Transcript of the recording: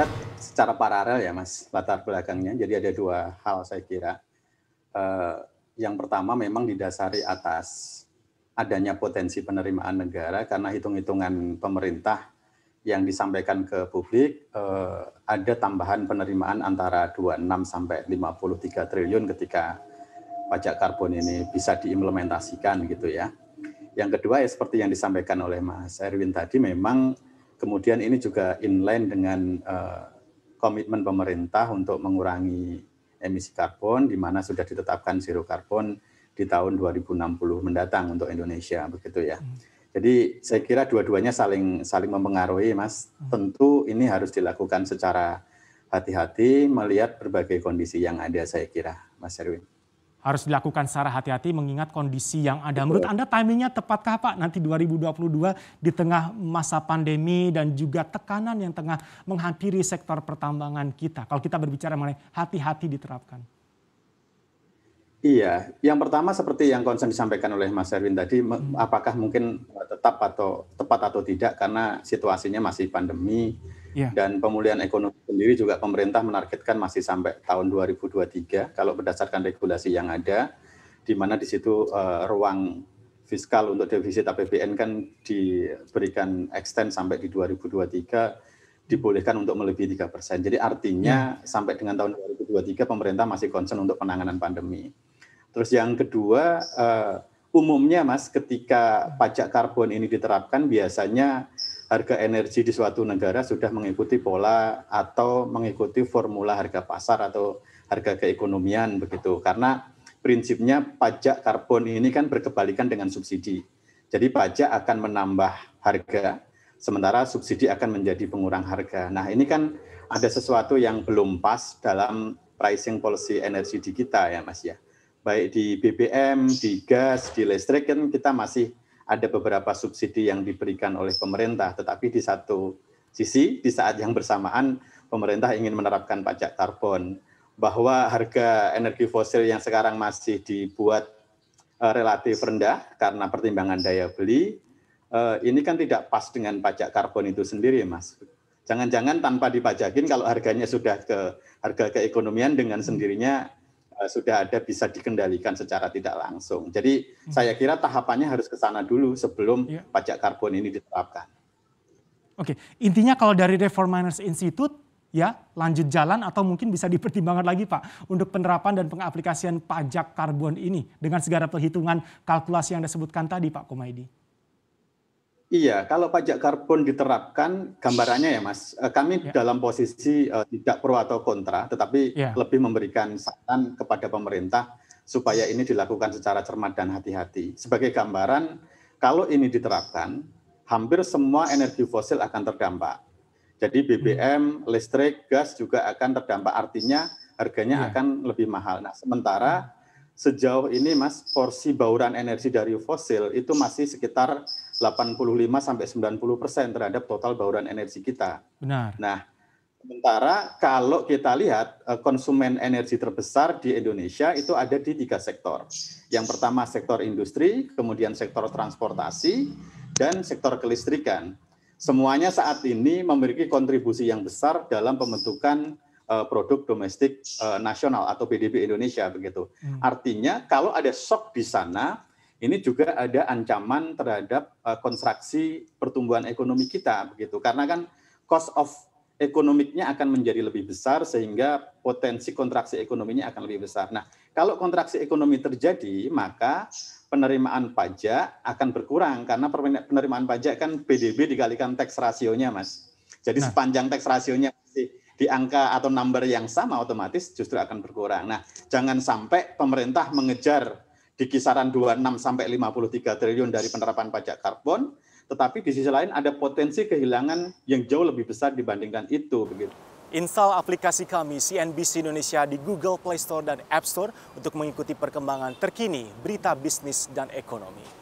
melihat kan secara paralel ya Mas latar belakangnya. Jadi ada dua hal saya kira. Eh, yang pertama memang didasari atas adanya potensi penerimaan negara karena hitung-hitungan pemerintah yang disampaikan ke publik eh, ada tambahan penerimaan antara 26 sampai 53 triliun ketika pajak karbon ini bisa diimplementasikan gitu ya. Yang kedua ya seperti yang disampaikan oleh Mas Erwin tadi memang Kemudian ini juga inline dengan eh, komitmen pemerintah untuk mengurangi emisi karbon, di mana sudah ditetapkan zero karbon di tahun 2060 mendatang untuk Indonesia, begitu ya. Hmm. Jadi saya kira dua-duanya saling saling mempengaruhi, Mas. Hmm. Tentu ini harus dilakukan secara hati-hati melihat berbagai kondisi yang ada, saya kira, Mas Erwin harus dilakukan secara hati-hati mengingat kondisi yang ada. Menurut Anda timingnya tepatkah Pak nanti 2022 di tengah masa pandemi dan juga tekanan yang tengah menghampiri sektor pertambangan kita? Kalau kita berbicara mengenai hati-hati diterapkan. Iya, yang pertama seperti yang concern disampaikan oleh Mas Erwin tadi, hmm. apakah mungkin eh, tetap atau tepat atau tidak karena situasinya masih pandemi yeah. dan pemulihan ekonomi sendiri juga pemerintah menargetkan masih sampai tahun 2023 kalau berdasarkan regulasi yang ada, di mana di situ uh, ruang fiskal untuk defisit APBN kan diberikan extend sampai di 2023 dibolehkan untuk melebihi 3 persen. Jadi artinya ya. sampai dengan tahun 2023 pemerintah masih concern untuk penanganan pandemi. Terus yang kedua, uh, umumnya mas ketika pajak karbon ini diterapkan biasanya harga energi di suatu negara sudah mengikuti pola atau mengikuti formula harga pasar atau harga keekonomian begitu. Karena prinsipnya pajak karbon ini kan berkebalikan dengan subsidi. Jadi pajak akan menambah harga, sementara subsidi akan menjadi pengurang harga. Nah ini kan ada sesuatu yang belum pas dalam pricing policy energi di kita ya Mas ya. Baik di BBM, di gas, di listrik kan kita masih ada beberapa subsidi yang diberikan oleh pemerintah, tetapi di satu sisi di saat yang bersamaan pemerintah ingin menerapkan pajak karbon bahwa harga energi fosil yang sekarang masih dibuat eh, relatif rendah karena pertimbangan daya beli eh, ini kan tidak pas dengan pajak karbon itu sendiri, Mas. Jangan-jangan tanpa dipajakin kalau harganya sudah ke harga keekonomian dengan sendirinya Eh, sudah ada bisa dikendalikan secara tidak langsung. Jadi hmm. saya kira tahapannya harus ke sana dulu sebelum yeah. pajak karbon ini diterapkan. Oke, intinya kalau dari Reformers Institute ya lanjut jalan atau mungkin bisa dipertimbangkan lagi Pak untuk penerapan dan pengaplikasian pajak karbon ini dengan segala perhitungan kalkulasi yang disebutkan tadi Pak Komaidi. Iya, kalau pajak karbon diterapkan, gambarannya ya Mas, eh, kami ya. dalam posisi uh, tidak pro atau kontra, tetapi ya. lebih memberikan saran kepada pemerintah supaya ini dilakukan secara cermat dan hati-hati. Sebagai gambaran, kalau ini diterapkan, hampir semua energi fosil akan terdampak. Jadi BBM, hmm. listrik, gas juga akan terdampak. Artinya harganya ya. akan lebih mahal. Nah, sementara sejauh ini Mas, porsi bauran energi dari fosil itu masih sekitar 85 sampai 90 persen terhadap total bauran energi kita. Benar. Nah, sementara kalau kita lihat eh, konsumen energi terbesar di Indonesia itu ada di tiga sektor. Yang pertama sektor industri, kemudian sektor transportasi, dan sektor kelistrikan. Semuanya saat ini memiliki kontribusi yang besar dalam pembentukan eh, produk domestik eh, nasional atau PDB Indonesia begitu. Hmm. Artinya kalau ada shock di sana, ini juga ada ancaman terhadap uh, kontraksi pertumbuhan ekonomi kita begitu karena kan cost of ekonomiknya akan menjadi lebih besar sehingga potensi kontraksi ekonominya akan lebih besar. Nah, kalau kontraksi ekonomi terjadi, maka penerimaan pajak akan berkurang karena penerimaan pajak kan PDB dikalikan tax rasionya, Mas. Jadi nah. sepanjang tax rasionya masih di angka atau number yang sama otomatis justru akan berkurang. Nah, jangan sampai pemerintah mengejar di kisaran 26 sampai 53 triliun dari penerapan pajak karbon, tetapi di sisi lain ada potensi kehilangan yang jauh lebih besar dibandingkan itu begitu. Install aplikasi kami CNBC Indonesia di Google Play Store dan App Store untuk mengikuti perkembangan terkini berita bisnis dan ekonomi.